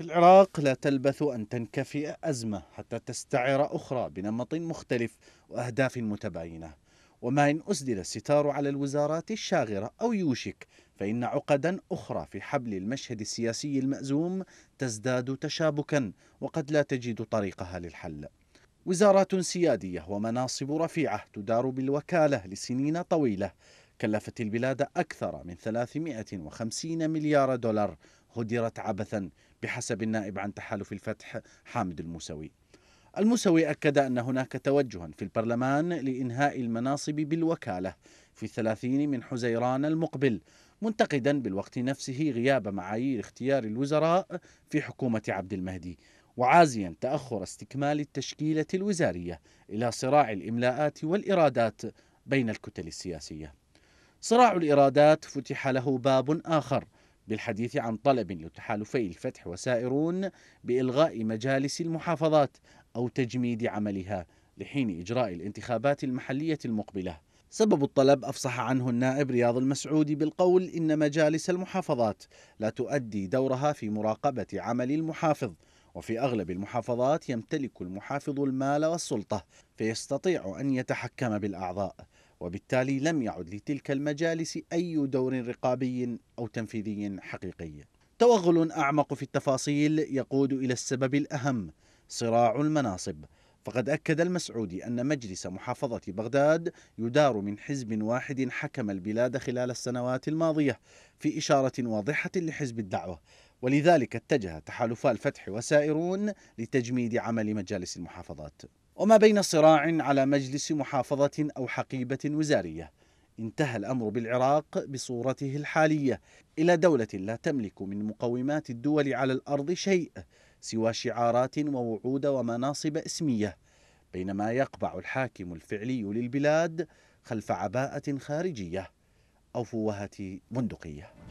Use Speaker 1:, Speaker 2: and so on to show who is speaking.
Speaker 1: في العراق لا تلبث أن تنكفئ أزمة حتى تستعر أخرى بنمط مختلف وأهداف متباينة وما إن أسدل الستار على الوزارات الشاغرة أو يوشك فإن عقدا أخرى في حبل المشهد السياسي المأزوم تزداد تشابكا وقد لا تجد طريقها للحل وزارات سيادية ومناصب رفيعة تدار بالوكالة لسنين طويلة كلفت البلاد أكثر من 350 مليار دولار هدرت عبثا بحسب النائب عن تحالف الفتح حامد الموسوي الموسوي أكد أن هناك توجها في البرلمان لإنهاء المناصب بالوكالة في الثلاثين من حزيران المقبل منتقدا بالوقت نفسه غياب معايير اختيار الوزراء في حكومة عبد المهدي وعازيا تأخر استكمال التشكيلة الوزارية إلى صراع الإملاءات والإرادات بين الكتل السياسية صراع الإرادات فتح له باب آخر بالحديث عن طلب لتحالفي الفتح وسائرون بإلغاء مجالس المحافظات أو تجميد عملها لحين إجراء الانتخابات المحلية المقبلة سبب الطلب أفصح عنه النائب رياض المسعودي بالقول إن مجالس المحافظات لا تؤدي دورها في مراقبة عمل المحافظ وفي أغلب المحافظات يمتلك المحافظ المال والسلطة فيستطيع أن يتحكم بالأعضاء وبالتالي لم يعد لتلك المجالس أي دور رقابي أو تنفيذي حقيقي توغل أعمق في التفاصيل يقود إلى السبب الأهم صراع المناصب فقد أكد المسعودي أن مجلس محافظة بغداد يدار من حزب واحد حكم البلاد خلال السنوات الماضية في إشارة واضحة لحزب الدعوة ولذلك اتجه تحالفا الفتح وسائرون لتجميد عمل مجالس المحافظات وما بين صراع على مجلس محافظة أو حقيبة وزارية انتهى الأمر بالعراق بصورته الحالية إلى دولة لا تملك من مقومات الدول على الأرض شيء سوى شعارات ووعود ومناصب اسمية بينما يقبع الحاكم الفعلي للبلاد خلف عباءة خارجية أو فوهة بندقية